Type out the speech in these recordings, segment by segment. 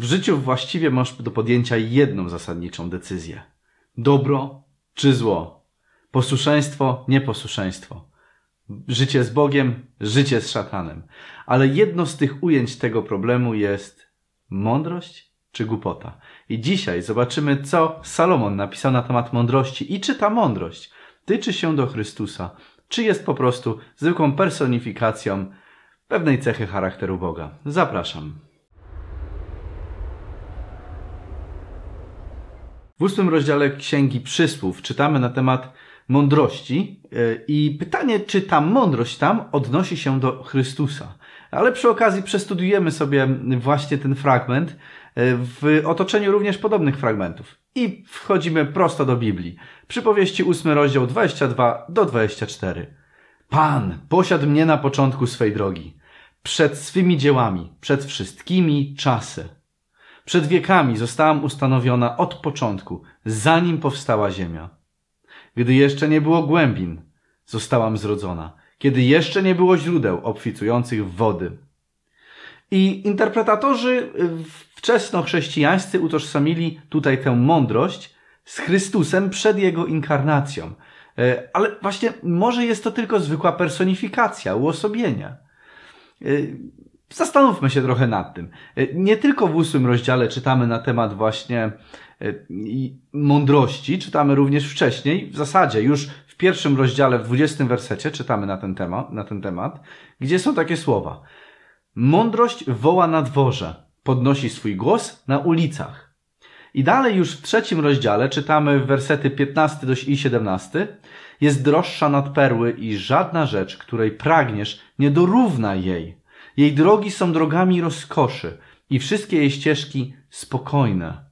W życiu właściwie masz do podjęcia jedną zasadniczą decyzję. Dobro czy zło? Posłuszeństwo, nieposłuszeństwo. Życie z Bogiem, życie z szatanem. Ale jedno z tych ujęć tego problemu jest mądrość czy głupota. I dzisiaj zobaczymy, co Salomon napisał na temat mądrości i czy ta mądrość tyczy się do Chrystusa, czy jest po prostu zwykłą personifikacją pewnej cechy charakteru Boga. Zapraszam. W ósmym rozdziale Księgi Przysłów czytamy na temat mądrości e, i pytanie, czy ta mądrość tam odnosi się do Chrystusa. Ale przy okazji przestudujemy sobie właśnie ten fragment e, w otoczeniu również podobnych fragmentów. I wchodzimy prosto do Biblii. Przypowieści 8 rozdział 22 do 24. Pan posiadł mnie na początku swej drogi, przed swymi dziełami, przed wszystkimi czasy przed wiekami zostałam ustanowiona od początku, zanim powstała Ziemia. Gdy jeszcze nie było głębin, zostałam zrodzona, kiedy jeszcze nie było źródeł obficujących w wody. I interpretatorzy y, wczesnochrześcijańscy utożsamili tutaj tę mądrość z Chrystusem przed jego inkarnacją. E, ale właśnie może jest to tylko zwykła personifikacja, uosobienie. Zastanówmy się trochę nad tym. E, nie tylko w ósmym rozdziale czytamy na temat właśnie e, mądrości, czytamy również wcześniej, w zasadzie już w pierwszym rozdziale, w dwudziestym wersecie czytamy na ten, temat, na ten temat, gdzie są takie słowa. Mądrość woła na dworze, podnosi swój głos na ulicach. I dalej już w trzecim rozdziale czytamy wersety 15 do i 17. Jest droższa nad perły i żadna rzecz, której pragniesz, nie dorówna jej. Jej drogi są drogami rozkoszy i wszystkie jej ścieżki spokojne.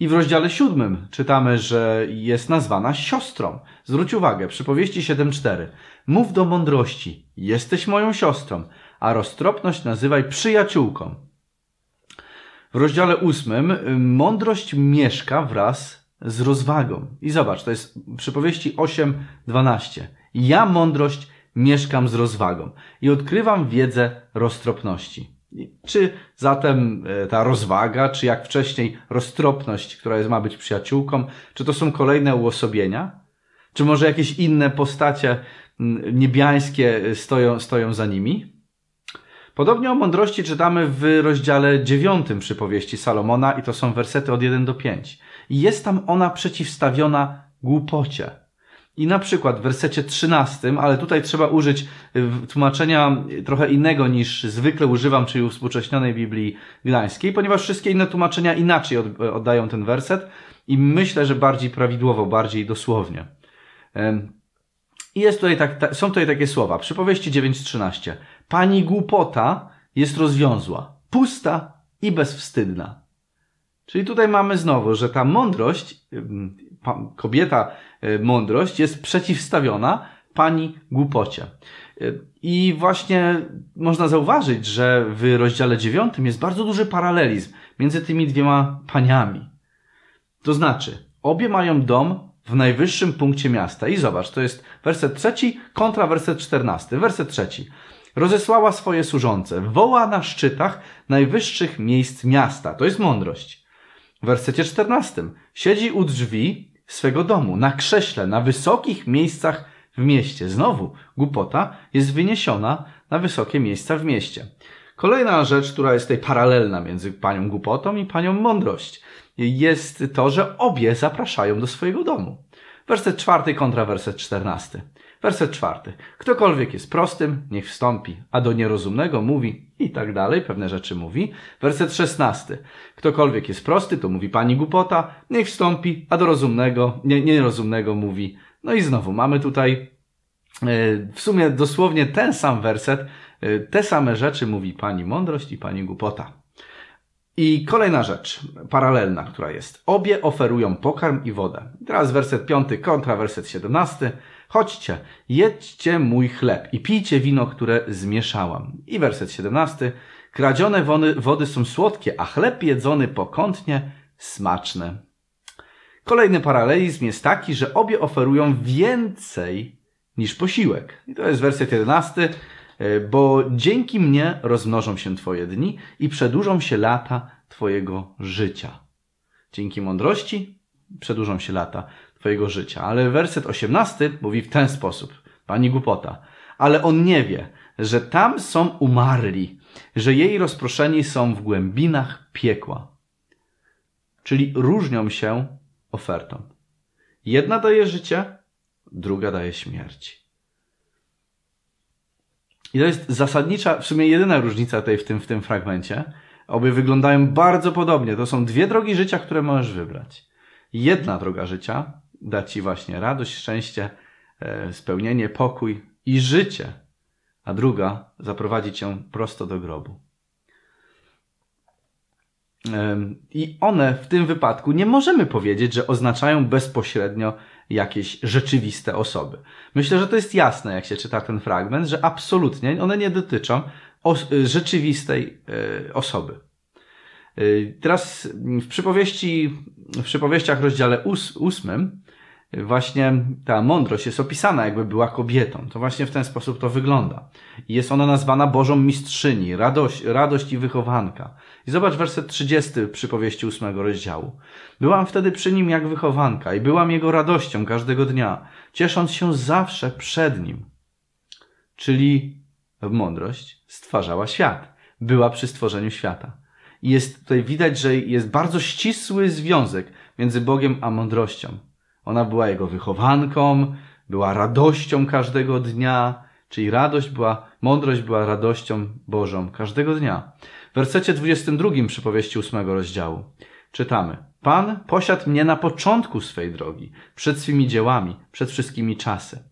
I w rozdziale siódmym czytamy, że jest nazwana siostrą. Zwróć uwagę, przypowieści 7.4. Mów do mądrości, jesteś moją siostrą, a roztropność nazywaj przyjaciółką. W rozdziale ósmym y, mądrość mieszka wraz z rozwagą. I zobacz, to jest przypowieści 8.12. Ja mądrość mieszkam z rozwagą i odkrywam wiedzę roztropności. Czy zatem e, ta rozwaga, czy jak wcześniej roztropność, która jest, ma być przyjaciółką, czy to są kolejne uosobienia? Czy może jakieś inne postacie mm, niebiańskie e, stoją, stoją za nimi? Podobnie o mądrości czytamy w rozdziale dziewiątym przypowieści Salomona i to są wersety od 1 do 5. I jest tam ona przeciwstawiona głupocie. I na przykład w wersecie 13, ale tutaj trzeba użyć y, tłumaczenia trochę innego niż zwykle używam, czyli współcześnionej Biblii Gdańskiej, ponieważ wszystkie inne tłumaczenia inaczej y, oddają ten werset i myślę, że bardziej prawidłowo, bardziej dosłownie. I jest tutaj tak, są tutaj takie słowa. Przypowieści 9.13. Pani głupota jest rozwiązła, pusta i bezwstydna. Czyli tutaj mamy znowu, że ta mądrość kobieta e, mądrość jest przeciwstawiona pani głupocie. E, I właśnie można zauważyć, że w rozdziale dziewiątym jest bardzo duży paralelizm między tymi dwiema paniami. To znaczy, obie mają dom w najwyższym punkcie miasta. I zobacz, to jest werset trzeci kontra werset czternasty. Werset trzeci. Rozesłała swoje służące, woła na szczytach najwyższych miejsc miasta. To jest mądrość. W wersecie czternastym. Siedzi u drzwi swego domu, na krześle, na wysokich miejscach w mieście. Znowu, głupota jest wyniesiona na wysokie miejsca w mieście. Kolejna rzecz, która jest tutaj paralelna między panią głupotą i panią mądrość, jest to, że obie zapraszają do swojego domu. Werset czwarty kontra werset czternasty. Werset czwarty. Ktokolwiek jest prostym, niech wstąpi, a do nierozumnego mówi i tak dalej, pewne rzeczy mówi. Werset szesnasty. Ktokolwiek jest prosty, to mówi pani głupota, niech wstąpi, a do rozumnego, nie, nierozumnego mówi. No i znowu mamy tutaj e, w sumie dosłownie ten sam werset, e, te same rzeczy mówi pani mądrość i pani głupota. I kolejna rzecz, paralelna, która jest. Obie oferują pokarm i wodę. Teraz werset piąty, kontra werset siedemnasty. Chodźcie, jedźcie mój chleb i pijcie wino, które zmieszałam. I werset 17. Kradzione wody, wody są słodkie, a chleb jedzony pokątnie smaczne. Kolejny paralelizm jest taki, że obie oferują więcej niż posiłek. I to jest werset 11 e, bo dzięki mnie rozmnożą się Twoje dni i przedłużą się lata Twojego życia. Dzięki mądrości przedłużą się lata Twojego życia. Ale werset 18 mówi w ten sposób. Pani głupota. Ale on nie wie, że tam są umarli, że jej rozproszeni są w głębinach piekła. Czyli różnią się ofertą. Jedna daje życie, druga daje śmierć. I to jest zasadnicza, w sumie jedyna różnica tej w tym, w tym fragmencie. Obie wyglądają bardzo podobnie. To są dwie drogi życia, które możesz wybrać. Jedna droga życia da Ci właśnie radość, szczęście, e, spełnienie, pokój i życie, a druga zaprowadzi Cię prosto do grobu. I one w tym wypadku nie możemy powiedzieć, że oznaczają bezpośrednio jakieś rzeczywiste osoby. Myślę, że to jest jasne, jak się czyta ten fragment, że absolutnie one nie dotyczą rzeczywistej e, osoby. Y, teraz w przypowieści, w przypowieściach rozdziale ós, ósmym y, właśnie ta mądrość jest opisana, jakby była kobietą. To właśnie w ten sposób to wygląda. Jest ona nazwana Bożą Mistrzyni, radość, radość i wychowanka. I zobacz werset 30 przypowieści 8 rozdziału. Byłam wtedy przy nim jak wychowanka i byłam jego radością każdego dnia, ciesząc się zawsze przed nim. Czyli mądrość stwarzała świat. Była przy stworzeniu świata. I jest tutaj widać, że jest bardzo ścisły związek między Bogiem a mądrością. Ona była jego wychowanką, była radością każdego dnia, czyli radość była, mądrość była radością Bożą każdego dnia. W wersecie 22 przypowieści 8 rozdziału czytamy: Pan posiadł mnie na początku swej drogi, przed swymi dziełami, przed wszystkimi czasy.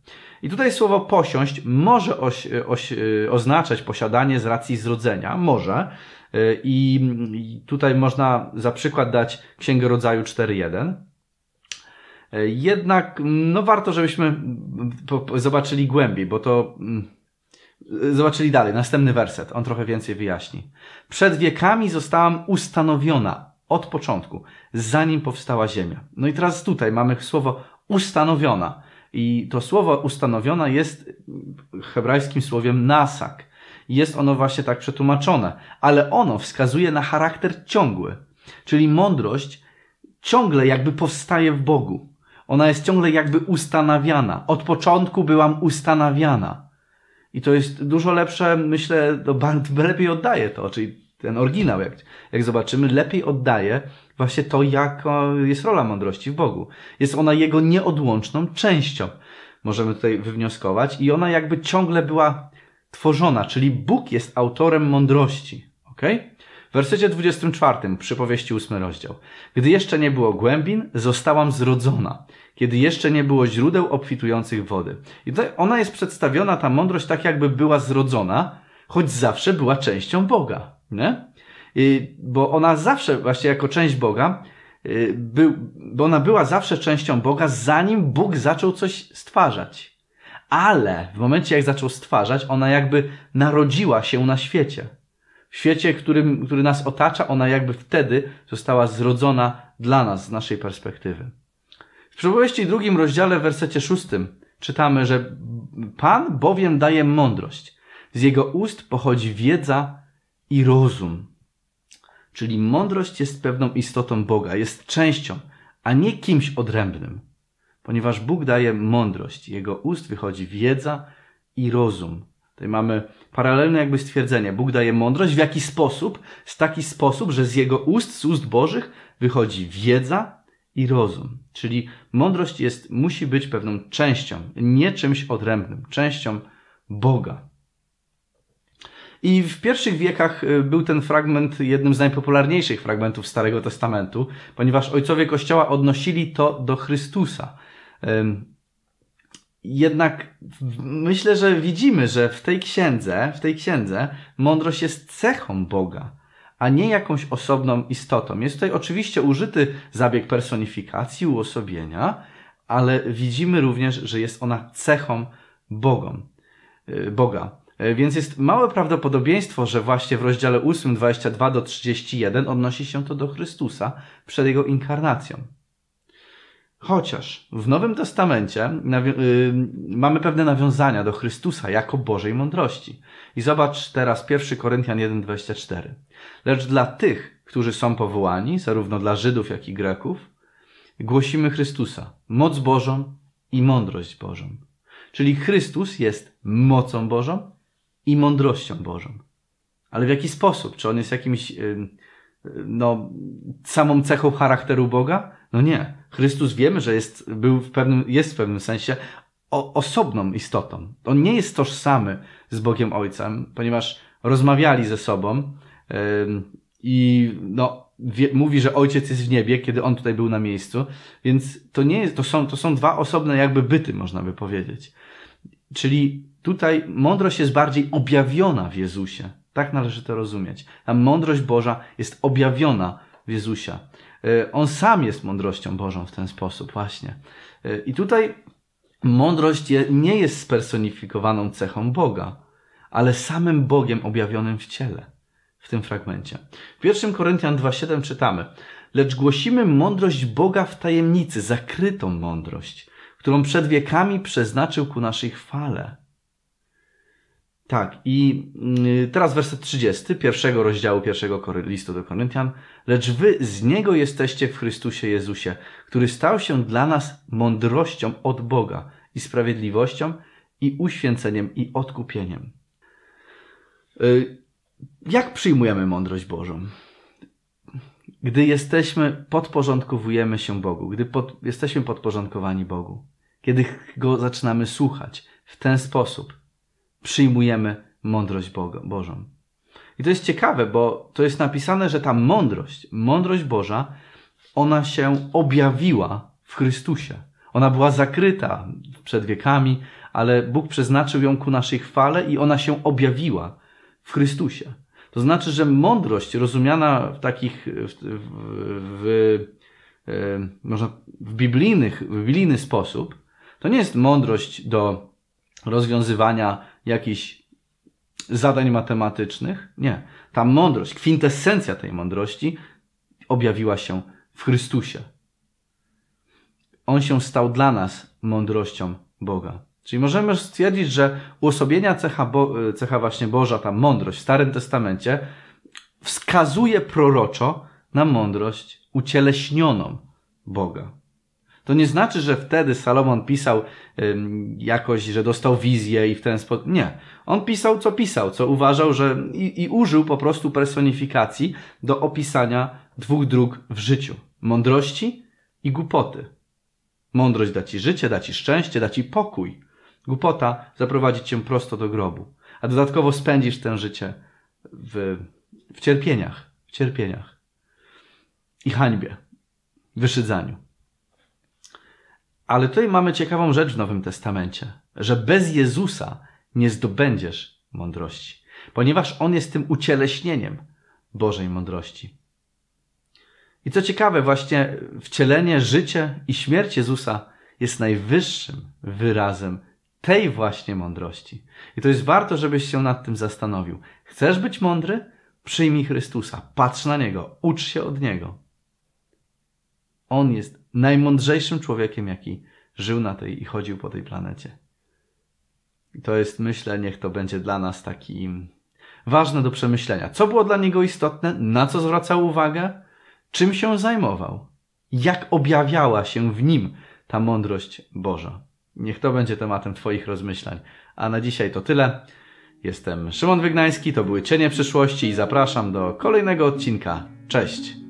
I tutaj słowo posiąść może oś, oś, oznaczać posiadanie z racji zrodzenia, może, Y, I tutaj można za przykład dać Księgę Rodzaju 4.1. Y, jednak no warto, żebyśmy zobaczyli głębiej, bo to mm, zobaczyli dalej, następny werset, on trochę więcej wyjaśni. Przed wiekami zostałam ustanowiona od początku, zanim powstała ziemia. No i teraz tutaj mamy słowo ustanowiona. I to słowo ustanowiona jest hebrajskim słowiem nasak jest ono właśnie tak przetłumaczone, ale ono wskazuje na charakter ciągły, czyli mądrość ciągle jakby powstaje w Bogu. Ona jest ciągle jakby ustanawiana. Od początku byłam ustanawiana. I to jest dużo lepsze, myślę, to lepiej oddaje to, czyli ten oryginał, jak, jak zobaczymy, lepiej oddaje właśnie to, jaka jest rola mądrości w Bogu. Jest ona jego nieodłączną częścią, możemy tutaj wywnioskować, i ona jakby ciągle była tworzona, czyli Bóg jest autorem mądrości. ok? W wersecie 24 przypowieści 8 rozdział. Gdy jeszcze nie było głębin, zostałam zrodzona. Kiedy jeszcze nie było źródeł obfitujących wody. I tutaj ona jest przedstawiona, ta mądrość, tak jakby była zrodzona, choć zawsze była częścią Boga. Nie? I, bo ona zawsze, właśnie jako część Boga, y, był, bo ona była zawsze częścią Boga, zanim Bóg zaczął coś stwarzać ale w momencie jak zaczął stwarzać, ona jakby narodziła się na świecie. W świecie, którym, który nas otacza, ona jakby wtedy została zrodzona dla nas z naszej perspektywy. W przypowieści drugim rozdziale w wersecie szóstym czytamy, że Pan bowiem daje mądrość. Z jego ust pochodzi wiedza i rozum. Czyli mądrość jest pewną istotą Boga, jest częścią, a nie kimś odrębnym ponieważ Bóg daje mądrość, Jego ust wychodzi wiedza i rozum. Tutaj mamy paralelne jakby stwierdzenie. Bóg daje mądrość w jaki sposób? W taki sposób, że z Jego ust, z ust Bożych wychodzi wiedza i rozum. Czyli mądrość jest, musi być pewną częścią, nie czymś odrębnym, częścią Boga. I w pierwszych wiekach y, był ten fragment jednym z najpopularniejszych fragmentów Starego Testamentu, ponieważ ojcowie Kościoła odnosili to do Chrystusa. Jednak myślę, że widzimy, że w tej księdze, w tej księdze mądrość jest cechą Boga, a nie jakąś osobną istotą. Jest tutaj oczywiście użyty zabieg personifikacji, uosobienia, ale widzimy również, że jest ona cechą Bogą, e, Boga. E, więc jest małe prawdopodobieństwo, że właśnie w rozdziale 8, 22 do 31 odnosi się to do Chrystusa przed jego inkarnacją. Chociaż w Nowym Testamencie y, mamy pewne nawiązania do Chrystusa jako Bożej mądrości. I zobacz teraz 1 Koryntian 1:24. Lecz dla tych, którzy są powołani, zarówno dla Żydów, jak i Greków, głosimy Chrystusa, moc Bożą i mądrość Bożą. Czyli Chrystus jest mocą Bożą i mądrością Bożą. Ale w jaki sposób? Czy on jest jakimś, y, y, no, samą cechą charakteru Boga? No nie. Chrystus wiemy, że jest, był w pewnym, jest w pewnym sensie o, osobną istotą. On nie jest tożsamy z Bogiem Ojcem, ponieważ rozmawiali ze sobą yy, i no, wie, mówi, że Ojciec jest w niebie, kiedy on tutaj był na miejscu, więc to nie jest, to są, to są dwa osobne jakby byty, można by powiedzieć. Czyli tutaj mądrość jest bardziej objawiona w Jezusie. Tak należy to rozumieć. Ta mądrość Boża jest objawiona w Jezusie. E, on sam jest mądrością Bożą w ten sposób, właśnie. E, I tutaj mądrość nie jest spersonifikowaną cechą Boga, ale samym Bogiem objawionym w ciele, w tym fragmencie. W 1 Koryntian 2,7 czytamy: Lecz głosimy mądrość Boga w tajemnicy, zakrytą mądrość, którą przed wiekami przeznaczył ku naszej chwale tak, i mm, teraz werset 30, pierwszego rozdziału pierwszego listu do Koryntian. Lecz wy z Niego jesteście w Chrystusie Jezusie, który stał się dla nas mądrością od Boga i sprawiedliwością i uświęceniem i odkupieniem. Y, jak przyjmujemy mądrość Bożą? Gdy jesteśmy, podporządkowujemy się Bogu, gdy pod, jesteśmy podporządkowani Bogu, kiedy Go zaczynamy słuchać w ten sposób, przyjmujemy mądrość Boga, Bożą. I to jest ciekawe, bo to jest napisane, że ta mądrość, mądrość Boża, ona się objawiła w Chrystusie. Ona była zakryta przed wiekami, ale Bóg przeznaczył ją ku naszej chwale i ona się objawiła w Chrystusie. To znaczy, że mądrość rozumiana w takich, w, w, w, e, można w biblijnych, w biblijny sposób, to nie jest mądrość do rozwiązywania jakichś zadań matematycznych. Nie. Ta mądrość, kwintesencja tej mądrości objawiła się w Chrystusie. On się stał dla nas mądrością Boga. Czyli możemy stwierdzić, że uosobienia cecha, Bo cecha właśnie Boża, ta mądrość w Starym Testamencie wskazuje proroczo na mądrość ucieleśnioną Boga. To nie znaczy, że wtedy Salomon pisał ym, jakoś, że dostał wizję i w ten sposób. Nie. On pisał, co pisał, co uważał, że. I, i użył po prostu personifikacji do opisania dwóch dróg w życiu: mądrości i głupoty. Mądrość da ci życie, da ci szczęście, da ci pokój. Głupota zaprowadzi cię prosto do grobu. A dodatkowo spędzisz ten życie w, w cierpieniach, w cierpieniach i hańbie, wyszydzaniu. Ale tutaj mamy ciekawą rzecz w Nowym Testamencie, że bez Jezusa nie zdobędziesz mądrości, ponieważ On jest tym ucieleśnieniem Bożej mądrości. I co ciekawe, właśnie wcielenie, życie i śmierć Jezusa jest najwyższym wyrazem tej właśnie mądrości. I to jest warto, żebyś się nad tym zastanowił. Chcesz być mądry? Przyjmij Chrystusa, patrz na Niego, ucz się od Niego. On jest najmądrzejszym człowiekiem, jaki żył na tej i chodził po tej planecie. I to jest, myślę, niech to będzie dla nas taki ważne do przemyślenia. Co było dla niego istotne, na co zwracał uwagę, czym się zajmował, jak objawiała się w nim ta mądrość Boża. Niech to będzie tematem Twoich rozmyślań. A na dzisiaj to tyle. Jestem Szymon Wygnański, to były Cienie Przyszłości i zapraszam do kolejnego odcinka. Cześć!